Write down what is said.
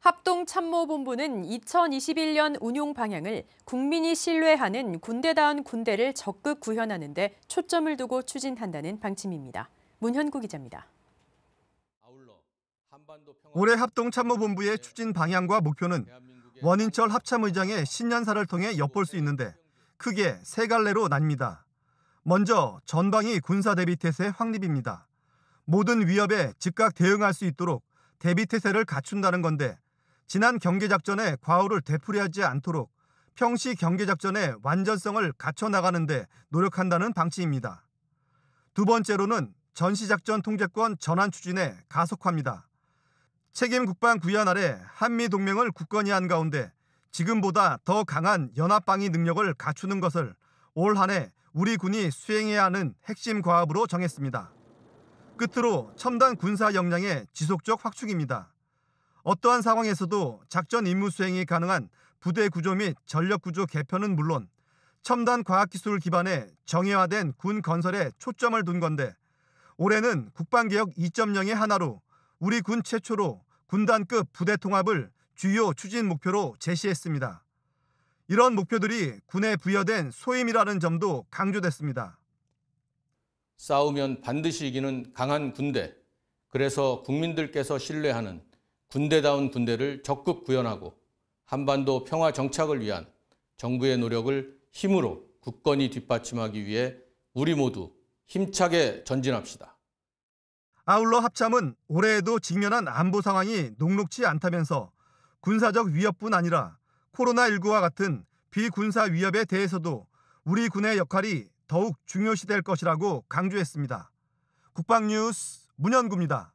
합동참모본부는 2021년 운용 방향을 국민이 신뢰하는 군대다운 군대를 적극 구현하는 데 초점을 두고 추진한다는 방침입니다. 문현구 기자입니다. 올해 합동참모본부의 추진 방향과 목표는 원인철 합참의장의 신년사를 통해 엿볼 수 있는데 크게 세 갈래로 나뉩니다. 먼저 전방위 군사 대비 태세 확립입니다. 모든 위협에 즉각 대응할 수 있도록 대비 태세를 갖춘다는 건데 지난 경계작전의 과오를 되풀이하지 않도록 평시 경계작전의 완전성을 갖춰나가는데 노력한다는 방침입니다. 두 번째로는 전시작전 통제권 전환 추진에 가속화입니다. 책임 국방 구현 아래 한미 동맹을 굳건히 한 가운데 지금보다 더 강한 연합 방위 능력을 갖추는 것을 올 한해 우리 군이 수행해야 하는 핵심 과업으로 정했습니다. 끝으로 첨단 군사 역량의 지속적 확충입니다. 어떠한 상황에서도 작전 임무 수행이 가능한 부대 구조 및 전력 구조 개편은 물론 첨단 과학기술 기반의 정해화된군 건설에 초점을 둔 건데 올해는 국방개혁 2.0의 하나로 우리 군 최초로 군단급 부대 통합을 주요 추진 목표로 제시했습니다. 이런 목표들이 군에 부여된 소임이라는 점도 강조됐습니다. 싸우면 반드시 이기는 강한 군대, 그래서 국민들께서 신뢰하는 군대다운 군대를 적극 구현하고 한반도 평화 정착을 위한 정부의 노력을 힘으로 굳건히 뒷받침하기 위해 우리 모두 힘차게 전진합시다. 아울러 합참은 올해에도 직면한 안보 상황이 녹록지 않다면서 군사적 위협뿐 아니라 코로나19와 같은 비군사 위협에 대해서도 우리 군의 역할이 더욱 중요시될 것이라고 강조했습니다. 국방뉴스 문현구입니다.